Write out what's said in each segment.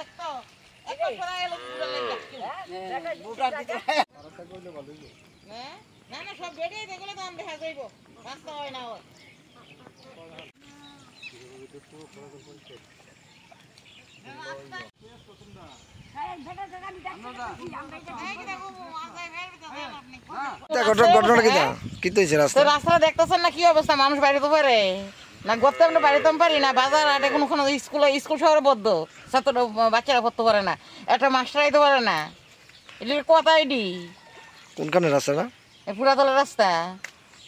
হ্যাঁ, হ্যাঁ, হ্যাঁ, রাস্তা দেখতেছেন না কি অবস্থা মানুষ বাড়িতে পারে না গপ্তাম আমরা বাড়িতে পারি না বাজার হাটে কোনো স্কুল স্কুল শহরে বদ্ধ ছাত্র বাচ্চারা পারে না একটা মাস্টার আইতে পারে না কোনখানে রাস্তাটা পুরাতলা রাস্তা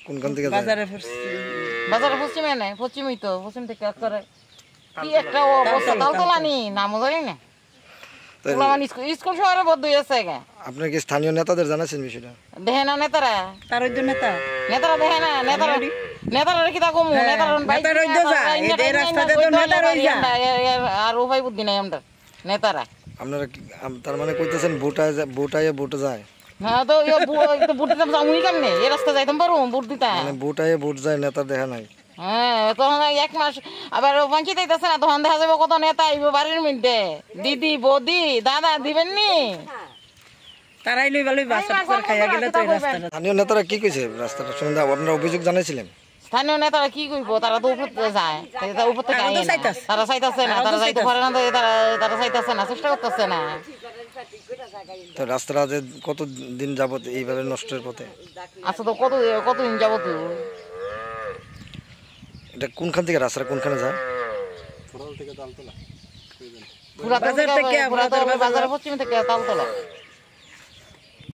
কোনখান থেকে বাজারে বাজারে পশ্চিমে না পশ্চিমই তো পশ্চিম থেকে করে কি একটা অবস্থা তাও তো লানি নামও জানি না স্কুল বদ্ধ আছে আপনার কি স্থানীয় নেতাদের জানাচ্ছেন বিষয়টা দেহেনা নেতারা তার নেতা নেতারা দেখে না নেতারা নেতার হ্যাঁ, কি কম নেতার তো আর তার মানে কইতেছেন যায় হ্যাঁ ইয়ে এই মানে দেখা নাই হ্যাঁ, তখন এক মাস আবার বঞ্চিত না তখন দেখা যাবে কত নেতা আইব বাড়ির মধ্যে দিদি বৌদি দাদা দিবেন নি তারাই রাস্তাটা স্থানীয় নেতারা কি কইছে রাস্তাটা সম্বন্ধে আপনারা অভিযোগ জানাইছিলেন স্থানীয় নেতারা কি করব তারা তো উপরে যায় তারা তারা চাইতেছে না তারা যাইতে পারে না তারা তারা চাইতেছে না চেষ্টা করতেছে না তো এইভাবে নষ্টের পথে আচ্ছা তো কত দিন যাবত এটা কোনখান থেকে রাস্তা কোনখানে যায় থেকে তালতলা থেকে বাজার পশ্চিম থেকে তালতলা